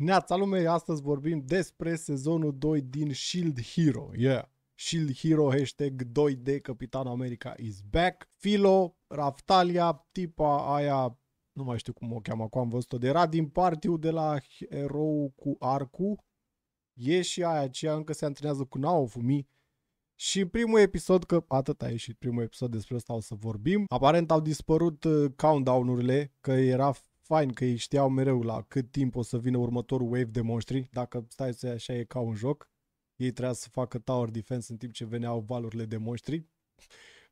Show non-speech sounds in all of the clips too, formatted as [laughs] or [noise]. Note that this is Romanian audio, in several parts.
Neața lume, astăzi vorbim despre sezonul 2 din Shield Hero. Yeah. Shield Hero hashtag 2 d Capitan America is back. Filo, Raftalia, tipa aia, nu mai știu cum o cheamă, cum am văzut-o, de era din partiu de la erou cu arcu. E și aia aceea, încă se antrenează cu Nao Fumi. Și în primul episod, că atât a ieșit primul episod, despre asta o să vorbim, aparent au dispărut uh, countdown-urile, că era fain că ei știau mereu la cât timp o să vină următorul wave de monștri, dacă stai să așa e ca un joc, ei trebuia să facă tower defense în timp ce veneau valurile de monștri,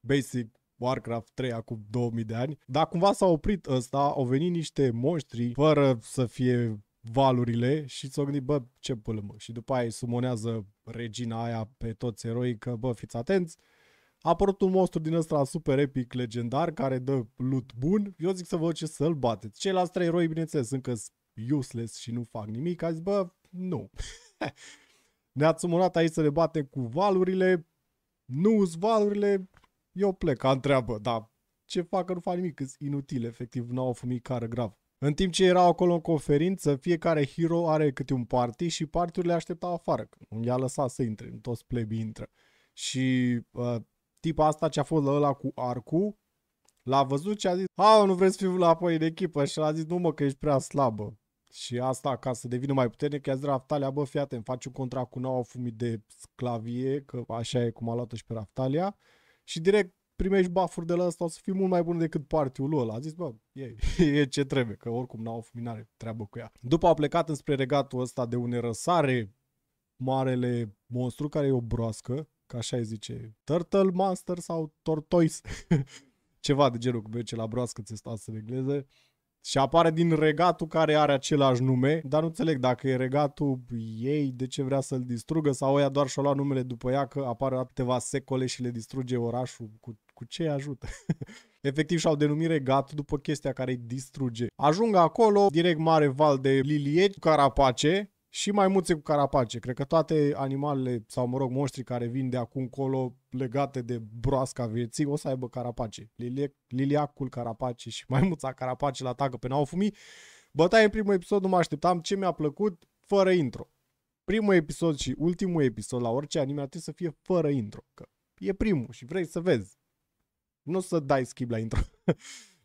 basic Warcraft 3 acum 2000 de ani, dar cumva s-a oprit ăsta, au venit niște monștri fără să fie valurile și s-au gândit, bă, ce pălămă, Și după aia îi sumonează regina aia pe toți eroi că, bă, fiți atenți, a apărut un monstru din ăsta super epic, legendar, care dă loot bun. Eu zic să vă ce să-l bateți. Ceilalți trei eroi, bineînțeles, încă useless și nu fac nimic. A zis, bă, nu. [laughs] Ne-ați sumonat aici să le batem cu valurile. nu sunt valurile. Eu plec, am treabă, dar ce fac că nu fac nimic, sunt inutil, efectiv, nu au care grav. În timp ce erau acolo în conferință, fiecare hero are câte un party și partiurile așteptau afară. Nu i-a lăsat să intre, toți plebii intră. Și uh, tipa asta ce a fost la ăla cu arcu, l-a văzut și a zis, a, nu vreți să fiu la apoi în echipă și a zis, nu mă, că ești prea slabă. Și asta, ca să devină mai puternic, i-a zis Raftalia, bă, fii atent, faci un contract cu noua fumi de sclavie, că așa e cum a luat-o și pe Raftalia, și direct primești bafuri de la ăsta, o să fii mult mai bun decât partiul ăla. A zis, bă, e, [laughs] e ce trebuie, că oricum n-au fuminare treabă cu ea. După a plecat înspre regatul ăsta de unei răsare, marele monstru, care e o broască, ca așa zice, Turtle Master sau Tortoise. [laughs] Ceva de genul, cu merge la broască ți stat în engleză. Și apare din regatul care are același nume, dar nu înțeleg dacă e regatul ei, de ce vrea să-l distrugă sau ea doar și-a luat numele după ea că apare câteva secole și le distruge orașul. Cu, cu ce ajută? [laughs] Efectiv și-au denumit regat după chestia care îi distruge. Ajung acolo, direct mare val de lilieci, carapace, și mai maimuțe cu carapace. Cred că toate animalele sau, mă rog, monștri care vin de acum colo legate de broasca vieții o să aibă carapace. liliacul carapace și maimuța carapace la atacă pe naufumii. Bătaie în primul episod nu mă așteptam. Ce mi-a plăcut? Fără intro. Primul episod și ultimul episod la orice anime ar trebui să fie fără intro. Că e primul și vrei să vezi. Nu o să dai skip la intro. [laughs]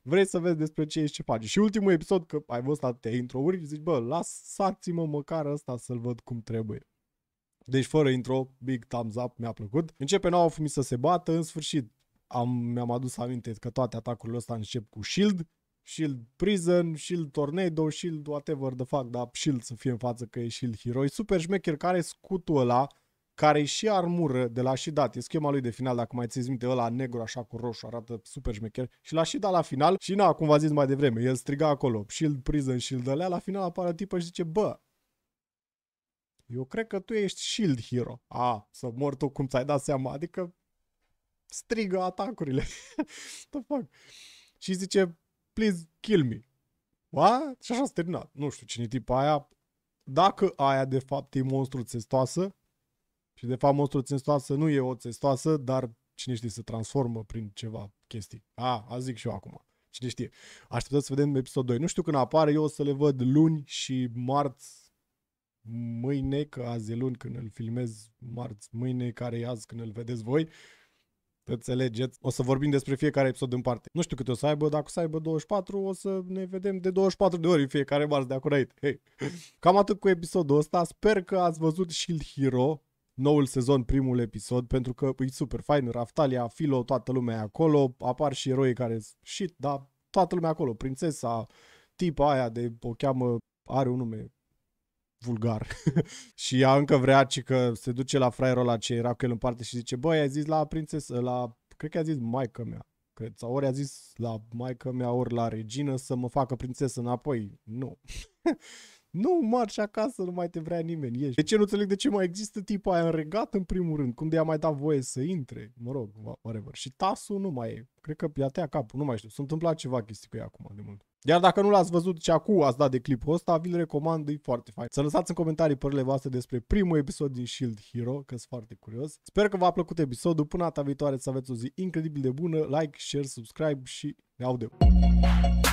Vrei să vezi despre ce ești ce faci. Și ultimul episod, că ai văzut atâtea intro-uri, zici, bă, lasați mă măcar ăsta să-l văd cum trebuie. Deci fără intro, big thumbs up, mi-a plăcut. Începe nouă fumi să se bată, în sfârșit am, mi-am adus aminte că toate atacurile ăsta încep cu shield, shield prison, shield tornado, shield whatever the fuck, dar shield să fie în față că e shield hero. E super șmecher care scutul ăla care și armură de la Shidat. E schema lui de final, dacă mai țineți minte, ăla negru așa cu roșu, arată super șmecher. Și la Shidat la final, și na, cum v-a zis mai devreme, el striga acolo, shield prison, shield alea, la final apare tipă și zice, bă, eu cred că tu ești shield hero. A, să mor tu cum ți-ai dat seama, adică strigă atacurile. [laughs] The fuck? Și zice, please kill me. What? Și așa s-a terminat. Nu știu cine e tipa aia. Dacă aia de fapt e monstru țestoasă, și de fapt monstru țestoasă nu e o țestoasă, dar cine știe se transformă prin ceva chestii. A, a zic și eu acum. Cine știe. Așteptăm să vedem episodul 2. Nu știu când apare, eu o să le văd luni și marți mâine, că azi e luni când îl filmez, marți, mâine, care e azi când îl vedeți voi. Înțelegeți? O să vorbim despre fiecare episod în parte. Nu știu câte o să aibă, dacă o să aibă 24, o să ne vedem de 24 de ori în fiecare marți de acolo aici. Hey. Cam atât cu episodul ăsta. Sper că ați văzut Shield Hero noul sezon, primul episod, pentru că e super fain, Raftalia, Filo, toată lumea e acolo, apar și eroii care shit, dar toată lumea acolo, prințesa, tipa aia de, o cheamă, are un nume vulgar. [laughs] și ea încă vrea ci că se duce la fraierul ăla ce era cu el în parte și zice, băi, ai zis la prințesă, la, cred că a zis maica mea, cred, sau ori a zis la maica mea, ori la regină să mă facă prințesă înapoi. Nu. [laughs] Nu, marci acasă, nu mai te vrea nimeni, ieși. De ce nu înțeleg de ce mai există tipul aia în regat, în primul rând? Cum de a mai dat voie să intre? Mă rog, whatever. Și tasul nu mai e. Cred că i-a tăiat capul, nu mai știu. S-a întâmplat ceva chestii cu ea acum de mult. Iar dacă nu l-ați văzut și acum ați dat de clipul ăsta, vi-l recomand, e foarte fain. Să lăsați în comentarii părerile voastre despre primul episod din Shield Hero, că sunt foarte curios. Sper că v-a plăcut episodul. Până data viitoare să aveți o zi incredibil de bună. Like, share, subscribe și ne audem.